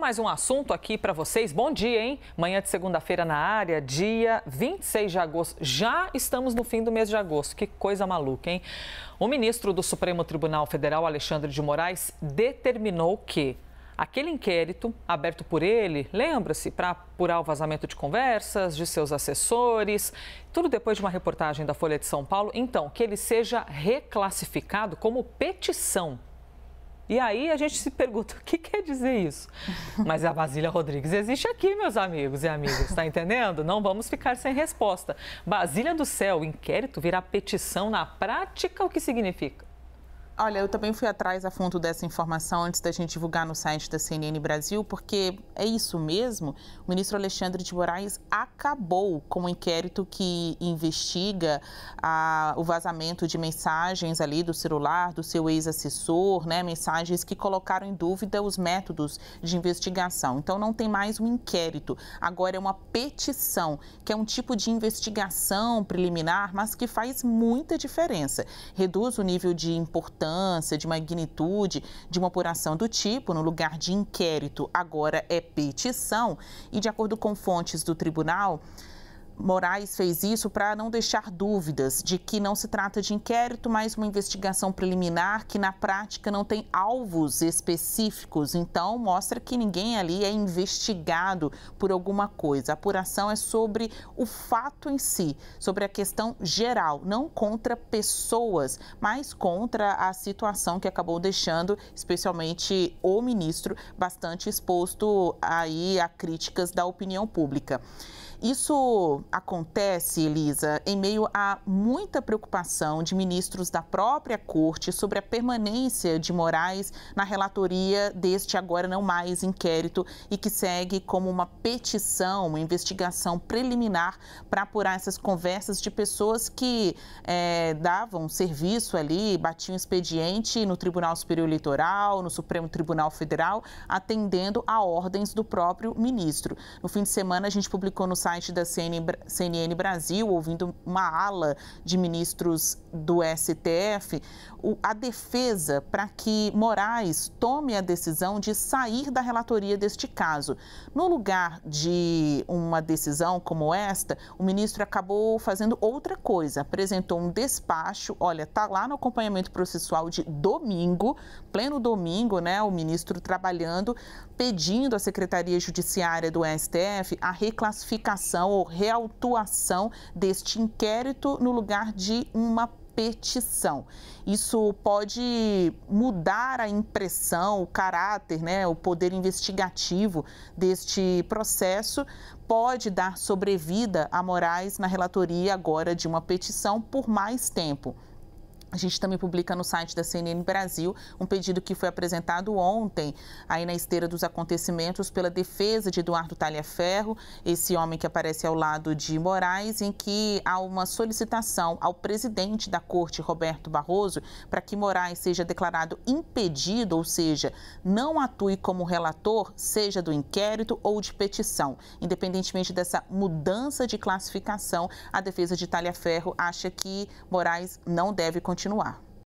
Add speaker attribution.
Speaker 1: mais um assunto aqui para vocês. Bom dia, hein? Manhã de segunda-feira na área, dia 26 de agosto. Já estamos no fim do mês de agosto. Que coisa maluca, hein? O ministro do Supremo Tribunal Federal, Alexandre de Moraes, determinou que aquele inquérito aberto por ele, lembra-se, para apurar o vazamento de conversas de seus assessores, tudo depois de uma reportagem da Folha de São Paulo, então, que ele seja reclassificado como petição e aí a gente se pergunta, o que quer dizer isso? Mas a Basília Rodrigues existe aqui, meus amigos e amigas, está entendendo? Não vamos ficar sem resposta. Basília do Céu, inquérito virá petição na prática, o que significa?
Speaker 2: Olha, eu também fui atrás a fundo dessa informação antes da gente divulgar no site da CNN Brasil, porque é isso mesmo. O ministro Alexandre de Moraes acabou com o um inquérito que investiga ah, o vazamento de mensagens ali do celular do seu ex-assessor, né? Mensagens que colocaram em dúvida os métodos de investigação. Então não tem mais um inquérito. Agora é uma petição, que é um tipo de investigação preliminar, mas que faz muita diferença. Reduz o nível de importância importância, de magnitude de uma apuração do tipo, no lugar de inquérito, agora é petição, e de acordo com fontes do tribunal, Moraes fez isso para não deixar dúvidas de que não se trata de inquérito, mas uma investigação preliminar que na prática não tem alvos específicos. Então, mostra que ninguém ali é investigado por alguma coisa. A apuração é sobre o fato em si, sobre a questão geral, não contra pessoas, mas contra a situação que acabou deixando, especialmente o ministro, bastante exposto aí a críticas da opinião pública. Isso acontece, Elisa, em meio a muita preocupação de ministros da própria corte sobre a permanência de Moraes na relatoria deste agora não mais inquérito e que segue como uma petição, uma investigação preliminar para apurar essas conversas de pessoas que é, davam serviço ali, batiam expediente no Tribunal Superior Eleitoral, no Supremo Tribunal Federal, atendendo a ordens do próprio ministro. No fim de semana, a gente publicou no site da CNN CNN Brasil, ouvindo uma ala de ministros do STF, a defesa para que Moraes tome a decisão de sair da relatoria deste caso. No lugar de uma decisão como esta, o ministro acabou fazendo outra coisa, apresentou um despacho, olha, tá lá no acompanhamento processual de domingo, pleno domingo, né, o ministro trabalhando pedindo à Secretaria Judiciária do STF a reclassificação ou reautuação deste inquérito no lugar de uma petição. Isso pode mudar a impressão, o caráter, né, o poder investigativo deste processo, pode dar sobrevida a Moraes na relatoria agora de uma petição por mais tempo. A gente também publica no site da CNN Brasil um pedido que foi apresentado ontem, aí na esteira dos acontecimentos, pela defesa de Eduardo Talhaferro, esse homem que aparece ao lado de Moraes, em que há uma solicitação ao presidente da corte, Roberto Barroso, para que Moraes seja declarado impedido, ou seja, não atue como relator, seja do inquérito ou de petição. Independentemente dessa mudança de classificação, a defesa de Talhaferro acha que Moraes não deve continuar continuar.